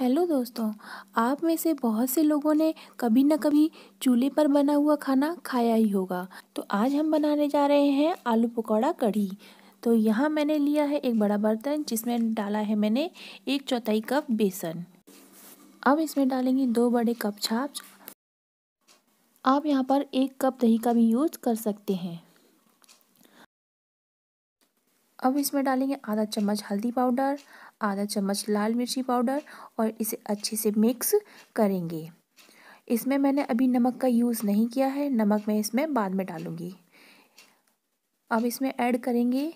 hello दोस्तों आप में से बहुत से लोगों ने कभी ना कभी चूल्हे पर बना हुआ खाना खाया ही होगा तो आज हम बनाने जा रहे हैं आलू पकौड़ा कढ़ी तो यहाँ मैंने लिया है एक बड़ा बर्तन जिसमें डाला है मैंने एक चौथाई कप बेसन अब इसमें डालेंगे दो बड़े कप छाछ आप यहाँ पर एक कप दही का भी यूज़ कर सकते हैं अब इसमें डालेंगे आधा चम्मच हल्दी पाउडर आधा चम्मच लाल मिर्ची पाउडर और इसे अच्छे से मिक्स करेंगे इसमें मैंने अभी नमक का यूज़ नहीं किया है नमक मैं इसमें बाद में डालूँगी अब इसमें ऐड करेंगे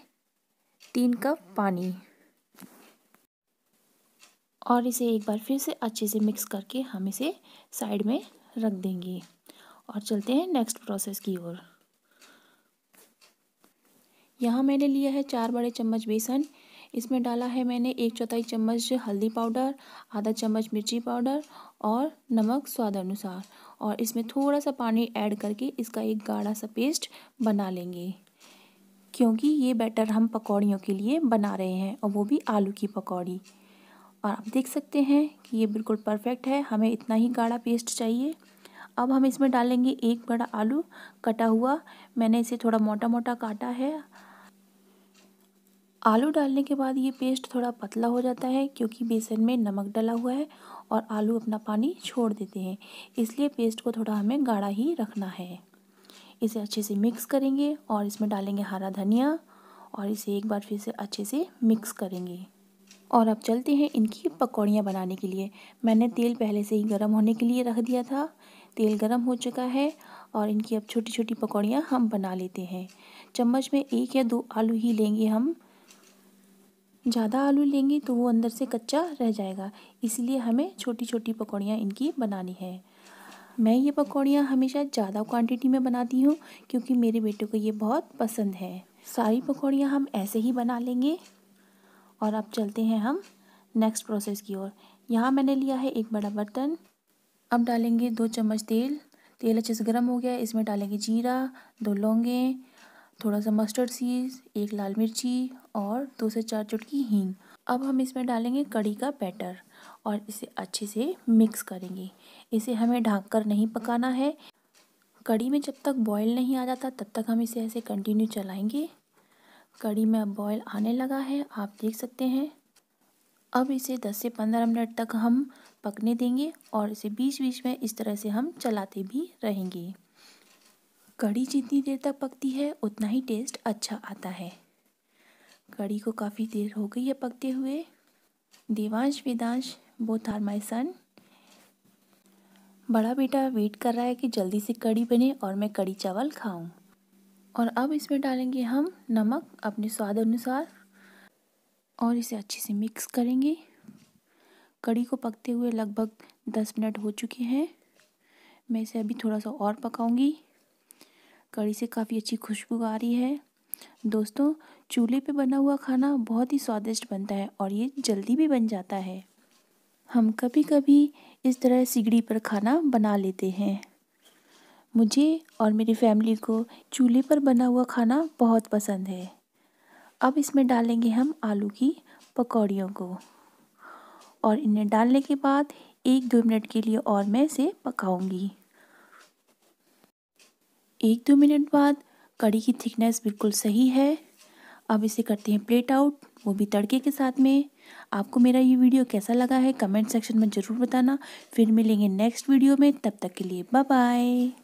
तीन कप पानी और इसे एक बार फिर से अच्छे से मिक्स करके हम इसे साइड में रख देंगे और चलते हैं नेक्स्ट प्रोसेस की ओर यहाँ मैंने लिया है चार बड़े चम्मच बेसन इसमें डाला है मैंने एक चौथाई चम्मच हल्दी पाउडर आधा चम्मच मिर्ची पाउडर और नमक स्वाद अनुसार और इसमें थोड़ा सा पानी ऐड करके इसका एक गाढ़ा सा पेस्ट बना लेंगे क्योंकि ये बैटर हम पकौड़ियों के लिए बना रहे हैं और वो भी आलू की पकौड़ी और आप देख सकते हैं कि ये बिल्कुल परफेक्ट है हमें इतना ही गाढ़ा पेस्ट चाहिए अब हम इसमें डालेंगे एक बड़ा आलू कटा हुआ मैंने इसे थोड़ा मोटा मोटा काटा है आलू डालने के बाद ये पेस्ट थोड़ा पतला हो जाता है क्योंकि बेसन में नमक डला हुआ है और आलू अपना पानी छोड़ देते हैं इसलिए पेस्ट को थोड़ा हमें गाढ़ा ही रखना है इसे अच्छे से मिक्स करेंगे और इसमें डालेंगे हरा धनिया और इसे एक बार फिर से अच्छे से मिक्स करेंगे और अब चलते हैं इनकी पकौड़ियाँ बनाने के लिए मैंने तेल पहले से ही गर्म होने के लिए रख दिया था तेल गर्म हो चुका है और इनकी अब छोटी छोटी पकौड़ियाँ हम बना लेते हैं चम्मच में एक या दो आलू ही लेंगे हम ज़्यादा आलू लेंगे तो वो अंदर से कच्चा रह जाएगा इसलिए हमें छोटी छोटी पकौड़ियाँ इनकी बनानी है मैं ये पकौड़ियाँ हमेशा ज़्यादा क्वांटिटी में बनाती हूँ क्योंकि मेरे बेटे को ये बहुत पसंद है सारी पकौड़ियाँ हम ऐसे ही बना लेंगे और अब चलते हैं हम नेक्स्ट प्रोसेस की ओर यहाँ मैंने लिया है एक बड़ा बर्तन अब डालेंगे दो चम्मच तेल तेल अच्छे से गर्म हो गया इसमें डालेंगे जीरा दो लौंगे थोड़ा सा मस्टर्ड सीड्स एक लाल मिर्ची और दो से चार चुटकी हींग अब हम इसमें डालेंगे कड़ी का बैटर और इसे अच्छे से मिक्स करेंगे इसे हमें ढाँक कर नहीं पकाना है कड़ी में जब तक बॉयल नहीं आ जाता तब तक हम इसे ऐसे कंटिन्यू चलाएंगे कड़ी में अब बॉयल आने लगा है आप देख सकते हैं अब इसे 10 से 15 मिनट तक हम पकने देंगे और इसे बीच बीच में इस तरह से हम चलाते भी रहेंगे कड़ी जितनी देर तक पकती है उतना ही टेस्ट अच्छा आता है कड़ी को काफ़ी देर हो गई है पकते हुए Devansh Vedansh both are my son बड़ा बेटा वेट कर रहा है कि जल्दी से कड़ी बने और मैं कड़ी चावल खाऊं और अब इसमें डालेंगे हम नमक अपने स्वाद अनुसार और इसे अच्छे से मिक्स करेंगे कड़ी को पकते हुए लगभग दस मिनट हो चुके हैं मैं इसे अभी थोड़ा सा और पकाऊंगी कड़ी से काफ़ी अच्छी खुशबू आ रही है दोस्तों चूल्हे पे बना हुआ खाना बहुत ही स्वादिष्ट बनता है और ये जल्दी भी बन जाता है हम कभी कभी इस तरह सिगड़ी पर खाना बना लेते हैं मुझे और मेरी फैमिली को चूल्हे पर बना हुआ खाना बहुत पसंद है अब इसमें डालेंगे हम आलू की पकौड़ियों को और इन्हें डालने के बाद एक दो मिनट के लिए और मैं इसे पकाऊंगी एक दो मिनट बाद कड़ी की थिकनेस बिल्कुल सही है अब इसे करते हैं प्लेट आउट वो भी तड़के के साथ में आपको मेरा ये वीडियो कैसा लगा है कमेंट सेक्शन में ज़रूर बताना फिर मिलेंगे नेक्स्ट वीडियो में तब तक के लिए बाय बाय